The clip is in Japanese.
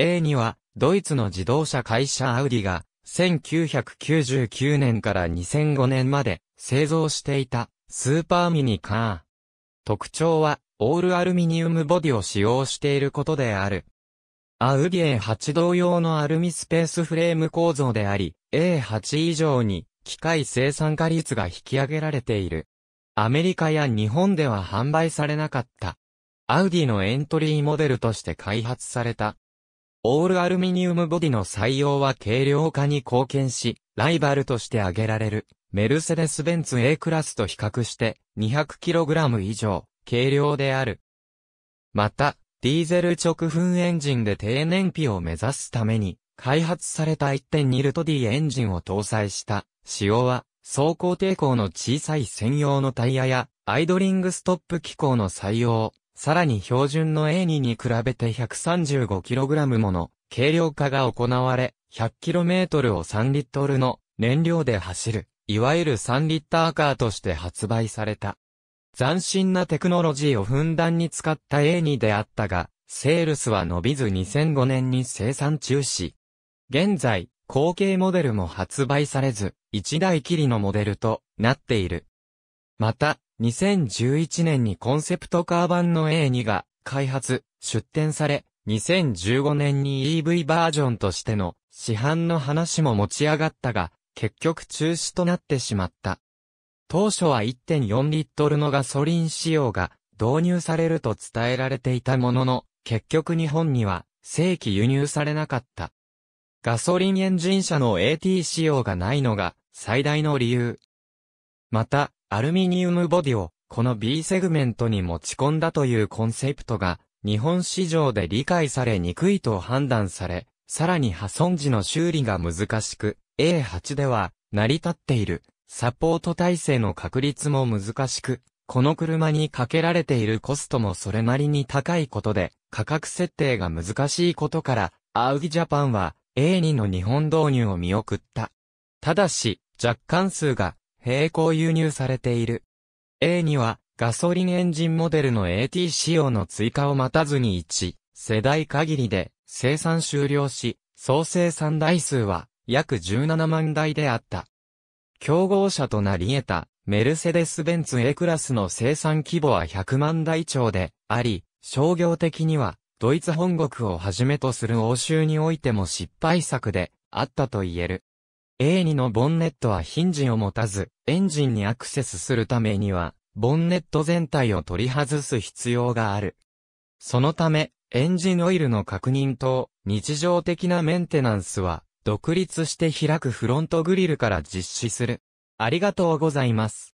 A には、ドイツの自動車会社アウディが、1999年から2005年まで製造していたスーパーミニカー。特徴はオールアルミニウムボディを使用していることである。アウディ A8 同様のアルミスペースフレーム構造であり、A8 以上に機械生産化率が引き上げられている。アメリカや日本では販売されなかった。アウディのエントリーモデルとして開発されたオールアルミニウムボディの採用は軽量化に貢献し、ライバルとして挙げられる、メルセデス・ベンツ A クラスと比較して 200kg 以上、軽量である。また、ディーゼル直噴エンジンで低燃費を目指すために、開発された 1.2L-D エンジンを搭載した、仕様は、走行抵抗の小さい専用のタイヤや、アイドリングストップ機構の採用、さらに標準の A2 に比べて 135kg もの軽量化が行われ、100km を3リットルの燃料で走る、いわゆる3リッターカーとして発売された。斬新なテクノロジーをふんだんに使った A2 であったが、セールスは伸びず2005年に生産中止。現在、後継モデルも発売されず、一台きりのモデルとなっている。また、2011年にコンセプトカー版の A2 が開発、出展され、2015年に EV バージョンとしての市販の話も持ち上がったが、結局中止となってしまった。当初は1.4リットルのガソリン仕様が導入されると伝えられていたものの、結局日本には正規輸入されなかった。ガソリンエンジン車の AT 仕様がないのが最大の理由。また、アルミニウムボディを、この B セグメントに持ち込んだというコンセプトが、日本市場で理解されにくいと判断され、さらに破損時の修理が難しく、A8 では、成り立っている、サポート体制の確立も難しく、この車にかけられているコストもそれなりに高いことで、価格設定が難しいことから、アウギジャパンは A2 の日本導入を見送った。ただし、若干数が並行輸入されている。A には、ガソリンエンジンモデルの AT 仕様の追加を待たずに1世代限りで生産終了し、総生産台数は約17万台であった。競合車となり得たメルセデス・ベンツ A クラスの生産規模は100万台超であり、商業的にはドイツ本国をはじめとする欧州においても失敗作であったと言える。A2 のボンネットはヒンジを持たず、エンジンにアクセスするためには、ボンネット全体を取り外す必要がある。そのため、エンジンオイルの確認と、日常的なメンテナンスは、独立して開くフロントグリルから実施する。ありがとうございます。